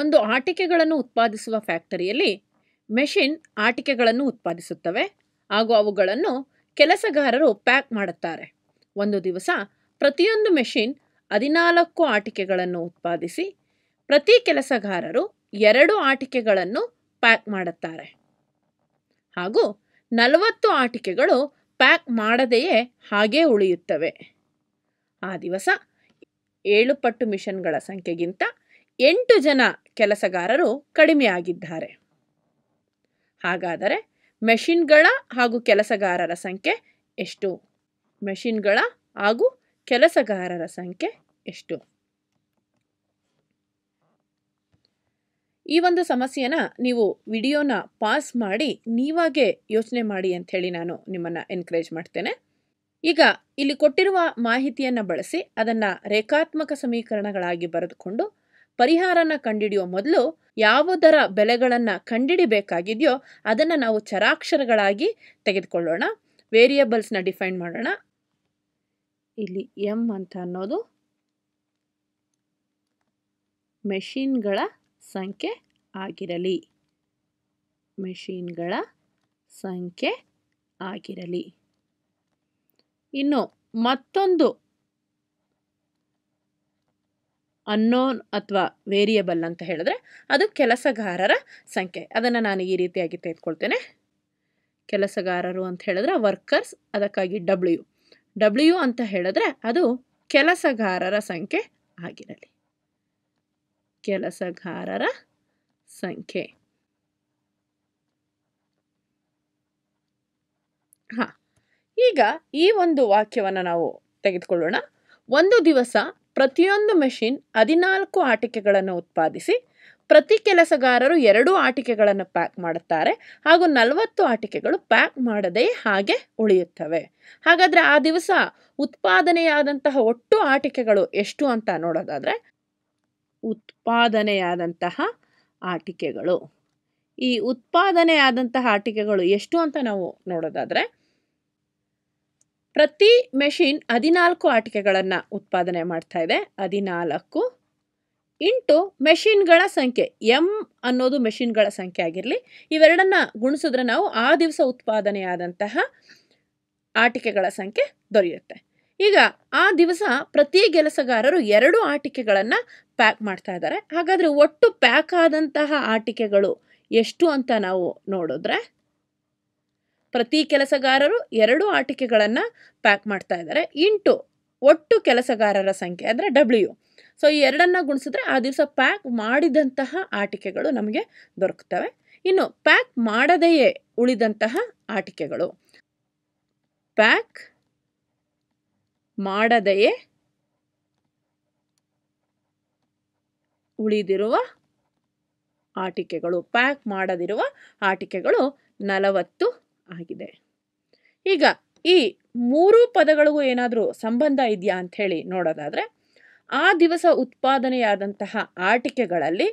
ಒಂದು ಆಟಿಕೆಗಳನ್ನು ಉತ್ಪಾದಿಸುವ ಫ್ಯಾಕ್ಟರಿಯಲ್ಲಿ ಮೆಷಿನ್ ಆಟಿಕೆಗಳನ್ನು ಉತ್ಪಾದಿಸುತ್ತವೆ ಹಾಗೂ ಅವುಗಳನ್ನು ಕೆಲಸಗಾರರು ಪ್ಯಾಕ್ ಮಾಡುತ್ತಾರೆ ಒಂದು ದಿವಸ ಪ್ರತಿಯೊಂದು ಮೆಷಿನ್ ಹದಿನಾಲ್ಕು ಆಟಿಕೆಗಳನ್ನು ಉತ್ಪಾದಿಸಿ ಪ್ರತಿ ಕೆಲಸಗಾರರು ಎರಡು ಆಟಿಕೆಗಳನ್ನು ಪ್ಯಾಕ್ ಮಾಡುತ್ತಾರೆ ಹಾಗೂ ನಲವತ್ತು ಆಟಿಕೆಗಳು ಪ್ಯಾಕ್ ಮಾಡದೆಯೇ ಹಾಗೇ ಉಳಿಯುತ್ತವೆ ಆ ದಿವಸ ಏಳು ಪಟ್ಟು ಮಿಷನ್ಗಳ ಸಂಖ್ಯೆಗಿಂತ ಎಂಟು ಜನ ಕೆಲಸಗಾರರು ಕಡಿಮೆಯಾಗಿದ್ದಾರೆ ಹಾಗಾದರೆ ಮೆಷಿನ್ಗಳ ಹಾಗೂ ಕೆಲಸಗಾರರ ಸಂಖ್ಯೆ ಎಷ್ಟು ಮೆಷಿನ್ಗಳ ಹಾಗೂ ಕೆಲಸಗಾರರ ಸಂಖ್ಯೆ ಎಷ್ಟು ಈ ಒಂದು ಸಮಸ್ಯೆನ ನೀವು ವಿಡಿಯೋನ ಪಾಸ್ ಮಾಡಿ ನೀವಾಗೆ ಯೋಚನೆ ಮಾಡಿ ಅಂತ ಹೇಳಿ ನಾನು ನಿಮ್ಮನ್ನು ಎನ್ಕರೇಜ್ ಮಾಡ್ತೇನೆ ಈಗ ಇಲ್ಲಿ ಕೊಟ್ಟಿರುವ ಮಾಹಿತಿಯನ್ನು ಬಳಸಿ ಅದನ್ನು ರೇಖಾತ್ಮಕ ಸಮೀಕರಣಗಳಾಗಿ ಬರೆದುಕೊಂಡು ಪರಿಹಾರನ ಕಂಡಿಡಿಯೋ ಮೊದಲು ಯಾವುದರ ಬೆಲೆಗಳನ್ನು ಕಂಡಿಡಿಬೇಕಾಗಿದೆಯೋ ಅದನ್ನು ನಾವು ಚರಾಕ್ಷರಗಳಾಗಿ ತೆಗೆದುಕೊಳ್ಳೋಣ ವೇರಿಯಬಲ್ಸ್ನ ಡಿಫೈನ್ ಮಾಡೋಣ ಇಲ್ಲಿ ಎಮ್ ಅಂತ ಅನ್ನೋದು ಮೆಷಿನ್ಗಳ ಸಂಖ್ಯೆ ಆಗಿರಲಿ ಮೆಷಿನ್ಗಳ ಸಂಖ್ಯೆ ಆಗಿರಲಿ ಇನ್ನು ಮತ್ತೊಂದು ಅನ್ನೋನ್ ಅಥವಾ ವೇರಿಯಬಲ್ ಅಂತ ಹೇಳಿದ್ರೆ ಅದು ಕೆಲಸಗಾರರ ಸಂಖ್ಯೆ ಅದನ್ನು ನಾನು ಈ ರೀತಿಯಾಗಿ ತೆಗೆದುಕೊಳ್ತೇನೆ ಕೆಲಸಗಾರರು ಅಂತ ಹೇಳಿದ್ರೆ ವರ್ಕರ್ಸ್ ಅದಕ್ಕಾಗಿ ಡಬ್ಲ್ಯೂ ಡಬ್ಲ್ಯೂ ಅಂತ ಹೇಳಿದ್ರೆ ಅದು ಕೆಲಸಗಾರರ ಸಂಖ್ಯೆ ಆಗಿರಲಿ ಕೆಲಸಗಾರರ ಸಂಖ್ಯೆ ಹಾ ಈಗ ಈ ಒಂದು ವಾಕ್ಯವನ್ನು ನಾವು ತೆಗೆದುಕೊಳ್ಳೋಣ ಒಂದು ದಿವಸ ಪ್ರತಿಯೊಂದು ಮೆಷಿನ್ ಹದಿನಾಲ್ಕು ಆಟಿಕೆಗಳನ್ನು ಉತ್ಪಾದಿಸಿ ಪ್ರತಿ ಕೆಲಸಗಾರರು ಎರಡು ಆಟಿಕೆಗಳನ್ನು ಪ್ಯಾಕ್ ಮಾಡುತ್ತಾರೆ ಹಾಗೂ ನಲವತ್ತು ಆಟಿಕೆಗಳು ಪ್ಯಾಕ್ ಮಾಡದೇ ಹಾಗೆ ಉಳಿಯುತ್ತವೆ ಹಾಗಾದರೆ ಆ ದಿವಸ ಉತ್ಪಾದನೆಯಾದಂತಹ ಒಟ್ಟು ಆಟಿಕೆಗಳು ಎಷ್ಟು ಅಂತ ನೋಡೋದಾದರೆ ಉತ್ಪಾದನೆಯಾದಂತಹ ಆಟಿಕೆಗಳು ಈ ಉತ್ಪಾದನೆಯಾದಂತಹ ಆಟಿಕೆಗಳು ಎಷ್ಟು ಅಂತ ನಾವು ನೋಡೋದಾದರೆ ಪ್ರತಿ ಮೆಷಿನ್ ಹದಿನಾಲ್ಕು ಆಟಿಕೆಗಳನ್ನು ಉತ್ಪಾದನೆ ಮಾಡ್ತಾ ಇದೆ ಹದಿನಾಲ್ಕು ಇಂಟು ಮೆಷಿನ್ಗಳ ಸಂಖ್ಯೆ ಎಮ್ ಅನ್ನೋದು ಮೆಷಿನ್ಗಳ ಸಂಖ್ಯೆ ಆಗಿರಲಿ ಇವೆರಡನ್ನು ಗುಣಿಸಿದ್ರೆ ನಾವು ಆ ದಿವಸ ಉತ್ಪಾದನೆಯಾದಂತಹ ಆಟಿಕೆಗಳ ಸಂಖ್ಯೆ ದೊರೆಯುತ್ತೆ ಈಗ ಆ ದಿವಸ ಪ್ರತಿ ಕೆಲಸಗಾರರು ಎರಡು ಆಟಿಕೆಗಳನ್ನು ಪ್ಯಾಕ್ ಮಾಡ್ತಾ ಇದ್ದಾರೆ ಹಾಗಾದರೆ ಒಟ್ಟು ಪ್ಯಾಕ್ ಆದಂತಹ ಆಟಿಕೆಗಳು ಎಷ್ಟು ಅಂತ ನಾವು ನೋಡಿದ್ರೆ ಪ್ರತಿ ಕೆಲಸಗಾರರು ಎರಡು ಆಟಿಕೆಗಳನ್ನು ಪ್ಯಾಕ್ ಮಾಡ್ತಾ ಇದ್ದಾರೆ ಇಂಟು ಒಟ್ಟು ಕೆಲಸಗಾರರ ಸಂಖ್ಯೆ ಅಂದರೆ ಡಬ್ಲ್ಯೂ ಸೊ ಈ ಎರಡನ್ನು ಗುಣಿಸಿದ್ರೆ ಆ ದಿವಸ ಪ್ಯಾಕ್ ಮಾಡಿದಂತಹ ಆಟಿಕೆಗಳು ನಮಗೆ ದೊರಕುತ್ತವೆ ಇನ್ನು ಪ್ಯಾಕ್ ಮಾಡದೆಯೇ ಉಳಿದಂತಹ ಆಟಿಕೆಗಳು ಪ್ಯಾಕ್ ಮಾಡದೆಯೇ ಉಳಿದಿರುವ ಆಟಿಕೆಗಳು ಪ್ಯಾಕ್ ಮಾಡದಿರುವ ಆಟಿಕೆಗಳು ನಲವತ್ತು ಆಗಿದೆ ಈಗ ಈ ಮೂರು ಪದಗಳಿಗೂ ಏನಾದರೂ ಸಂಬಂಧ ಇದೆಯಾ ಹೇಳಿ ನೋಡೋದಾದರೆ ಆ ದಿವಸ ಉತ್ಪಾದನೆಯಾದಂತಹ ಆಟಿಕೆಗಳಲ್ಲಿ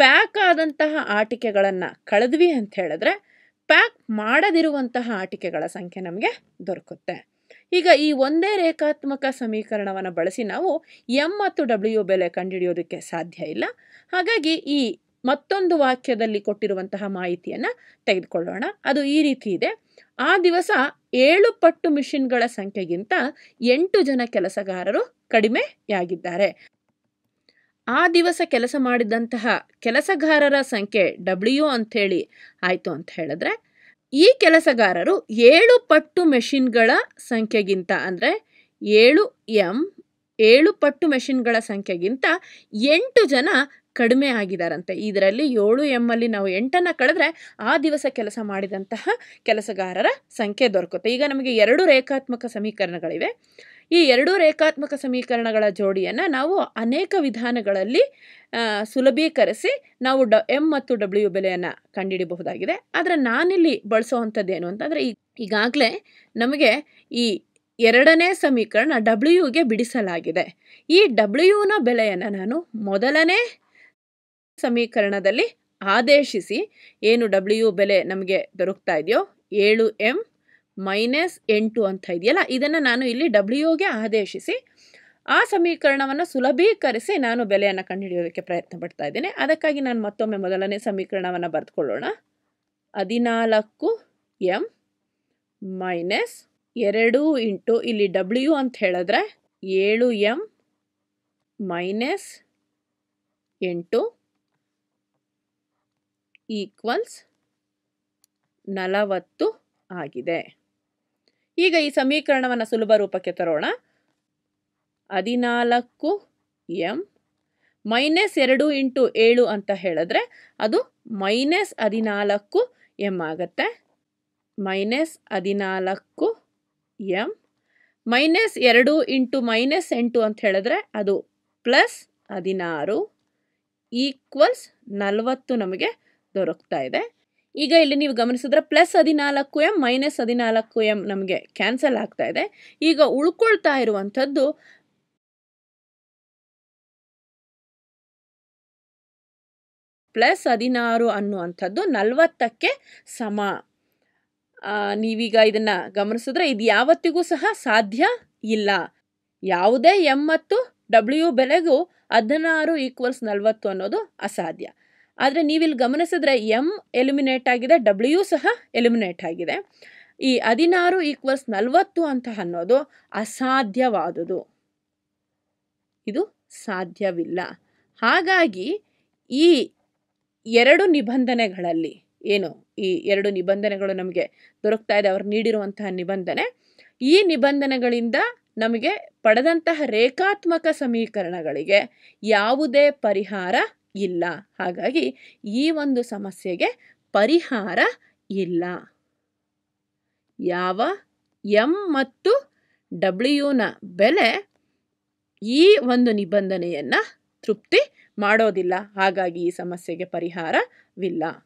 ಪ್ಯಾಕ್ ಆದಂತಹ ಆಟಿಕೆಗಳನ್ನು ಕಳೆದ್ವಿ ಅಂತ ಹೇಳಿದ್ರೆ ಪ್ಯಾಕ್ ಮಾಡದಿರುವಂತಹ ಆಟಿಕೆಗಳ ಸಂಖ್ಯೆ ನಮಗೆ ದೊರಕುತ್ತೆ ಈಗ ಈ ಒಂದೇ ರೇಖಾತ್ಮಕ ಸಮೀಕರಣವನ್ನು ಬಳಸಿ ನಾವು ಎಂ ಮತ್ತು ಡಬ್ಲ್ಯೂ ಬೆಲೆ ಕಂಡುಹಿಡಿಯೋದಕ್ಕೆ ಸಾಧ್ಯ ಇಲ್ಲ ಹಾಗಾಗಿ ಈ ಮತ್ತೊಂದು ವಾಕ್ಯದಲ್ಲಿ ಕೊಟ್ಟಿರುವಂತಹ ಮಾಹಿತಿಯನ್ನು ತೆಗೆದುಕೊಳ್ಳೋಣ ಅದು ಈ ರೀತಿ ಇದೆ ಆ ದಿವಸ ಏಳು ಪಟ್ಟು ಮಿಷಿನ್ಗಳ ಸಂಖ್ಯೆಗಿಂತ ಎಂಟು ಜನ ಕೆಲಸಗಾರರು ಕಡಿಮೆಯಾಗಿದ್ದಾರೆ ಆ ದಿವಸ ಕೆಲಸ ಮಾಡಿದಂತಹ ಕೆಲಸಗಾರರ ಸಂಖ್ಯೆ ಡಬ್ಲ್ಯೂ ಅಂಥೇಳಿ ಆಯಿತು ಅಂತ ಹೇಳಿದ್ರೆ ಈ ಕೆಲಸಗಾರರು ಏಳು ಪಟ್ಟು ಮೆಷಿನ್ಗಳ ಸಂಖ್ಯೆಗಿಂತ ಅಂದರೆ ಏಳು ಎಂ ಏಳು ಪಟ್ಟು ಮೆಷಿನ್ಗಳ ಸಂಖ್ಯೆಗಿಂತ ಎಂಟು ಜನ ಕಡಿಮೆ ಆಗಿದಾರಂತೆ ಇದರಲ್ಲಿ ಏಳು ಅಲ್ಲಿ ನಾವು ಎಂಟನ್ನು ಕಳೆದ್ರೆ ಆ ದಿವಸ ಕೆಲಸ ಮಾಡಿದಂತಹ ಕೆಲಸಗಾರರ ಸಂಖ್ಯೆ ದೊರಕುತ್ತೆ ಈಗ ನಮಗೆ ಎರಡು ರೇಖಾತ್ಮಕ ಸಮೀಕರಣಗಳಿವೆ ಈ ಎರಡು ರೇಖಾತ್ಮಕ ಸಮೀಕರಣಗಳ ಜೋಡಿಯನ್ನು ನಾವು ಅನೇಕ ವಿಧಾನಗಳಲ್ಲಿ ಸುಲಭೀಕರಿಸಿ ನಾವು ಡ ಎಮ್ ಮತ್ತು ಡಬ್ಲ್ಯೂ ಬೆಲೆಯನ್ನು ಕಂಡುಹಿಡಬಹುದಾಗಿದೆ ಆದರೆ ನಾನಿಲ್ಲಿ ಬಳಸೋವಂಥದ್ದು ಅಂತಂದರೆ ಈ ಈಗಾಗಲೇ ನಮಗೆ ಈ ಎರಡನೇ ಸಮೀಕರಣ ಡಬ್ಲ್ಯೂಗೆ ಬಿಡಿಸಲಾಗಿದೆ ಈ ಡಬ್ಲ್ಯೂನ ಬೆಲೆಯನ್ನು ನಾನು ಮೊದಲನೇ ಸಮೀಕರಣದಲ್ಲಿ ಆದೇಶಿಸಿ ಏನು ಡಬ್ಲ್ಯೂ ಬೆಲೆ ನಮಗೆ ದೊರಕ್ತಾ ಇದೆಯೋ ಏಳು ಎಂ ಮೈನಸ್ ಎಂಟು ಅಂತ ಇದೆಯಲ್ಲ ಇದನ್ನು ನಾನು ಇಲ್ಲಿ ಡಬ್ಲ್ಯೂಗೆ ಆದೇಶಿಸಿ ಆ ಸಮೀಕರಣವನ್ನು ಸುಲಭೀಕರಿಸಿ ನಾನು ಬೆಲೆಯನ್ನು ಕಂಡುಹಿಡಿಯೋದಕ್ಕೆ ಪ್ರಯತ್ನ ಪಡ್ತಾ ಇದ್ದೇನೆ ಅದಕ್ಕಾಗಿ ನಾನು ಮತ್ತೊಮ್ಮೆ ಮೊದಲನೇ ಸಮೀಕರಣವನ್ನು ಬರೆದುಕೊಳ್ಳೋಣ ಹದಿನಾಲ್ಕು ಎಂ ಮೈನಸ್ ಎರಡು ಇಂಟು ಇಲ್ಲಿ ಡಬ್ಲ್ಯೂ ಅಂತ ಹೇಳಿದ್ರೆ ಏಳು ಎಂ ಮೈನಸ್ ಎಂಟು ಈಕ್ವಲ್ಸ್ ನಲವತ್ತು ಆಗಿದೆ ಈಗ ಈ ಸಮೀಕರಣವನ್ನು ಸುಲಭ ರೂಪಕ್ಕೆ ತರೋಣ ಹದಿನಾಲ್ಕು ಎಂ ಮೈನಸ್ ಎರಡು ಇಂಟು ಏಳು ಅಂತ ಹೇಳಿದ್ರೆ ಅದು ಮೈನಸ್ ಹದಿನಾಲ್ಕು ಎಂ ಆಗತ್ತೆ ಮೈನಸ್ ಹದಿನಾಲ್ಕು ಎಂ ಮೈನಸ್ ಎರಡು ಇಂಟು ಮೈನಸ್ ಎಂಟು ಅಂತ ಹೇಳಿದ್ರೆ ಅದು ಪ್ಲಸ್ ಹದಿನಾರು ಈಕ್ವಲ್ಸ್ ನಲವತ್ತು ನಮಗೆ ದೊರಕ್ತಾ ಇದೆ ಈಗ ಇಲ್ಲಿ ನೀವು ಗಮನಿಸಿದ್ರೆ ಪ್ಲಸ್ ಹದಿನಾಲ್ಕು ಎಂ ಮೈನಸ್ ಹದಿನಾಲ್ಕು ಎಂ ನಮಗೆ ಕ್ಯಾನ್ಸಲ್ ಆಗ್ತಾ ಇದೆ ಈಗ ಉಳ್ಕೊಳ್ತಾ ಇರುವಂಥದ್ದು ಪ್ಲಸ್ ಹದಿನಾರು ಅನ್ನುವಂಥದ್ದು ನಲವತ್ತಕ್ಕೆ ಸಮ ನೀವೀಗ ಇದನ್ನು ಗಮನಿಸಿದ್ರೆ ಇದು ಯಾವತ್ತಿಗೂ ಸಹ ಸಾಧ್ಯ ಇಲ್ಲ ಯಾವುದೇ ಎಮ್ ಮತ್ತು ಡಬ್ಲ್ಯೂ ಬೆಲೆಗೂ ಹದಿನಾರು ಈಕ್ವಲ್ಸ್ ನಲವತ್ತು ಅನ್ನೋದು ಅಸಾಧ್ಯ ಆದರೆ ನೀವಿಲ್ಲಿ ಗಮನಿಸಿದ್ರೆ ಎಮ್ ಎಲಿಮಿನೇಟ್ ಆಗಿದೆ ಡಬ್ಲ್ಯೂ ಸಹ ಎಲಿಮಿನೇಟ್ ಆಗಿದೆ ಈ ಹದಿನಾರು ಈಕ್ವಲ್ಸ್ ನಲವತ್ತು ಅಂತ ಅನ್ನೋದು ಅಸಾಧ್ಯವಾದುದು ಇದು ಸಾಧ್ಯವಿಲ್ಲ ಹಾಗಾಗಿ ಈ ಎರಡು ನಿಬಂಧನೆಗಳಲ್ಲಿ ಏನು ಈ ಎರಡು ನಿಬಂಧನೆಗಳು ನಮಗೆ ದೊರಕ್ತಾ ಇದೆ ಅವರು ನೀಡಿರುವಂತಹ ನಿಬಂಧನೆ ಈ ನಿಬಂಧನೆಗಳಿಂದ ನಮಗೆ ಪಡೆದಂತಹ ರೇಖಾತ್ಮಕ ಸಮೀಕರಣಗಳಿಗೆ ಯಾವುದೇ ಪರಿಹಾರ ಇಲ್ಲ ಹಾಗಾಗಿ ಈ ಒಂದು ಸಮಸ್ಯೆಗೆ ಪರಿಹಾರ ಇಲ್ಲ ಯಾವ ಎಂ ಮತ್ತು ಡಬ್ಲ್ಯೂನ ಬೆಲೆ ಈ ಒಂದು ನಿಬಂಧನೆಯನ್ನು ತೃಪ್ತಿ ಮಾಡೋದಿಲ್ಲ ಹಾಗಾಗಿ ಈ ಸಮಸ್ಯೆಗೆ ಪರಿಹಾರವಿಲ್ಲ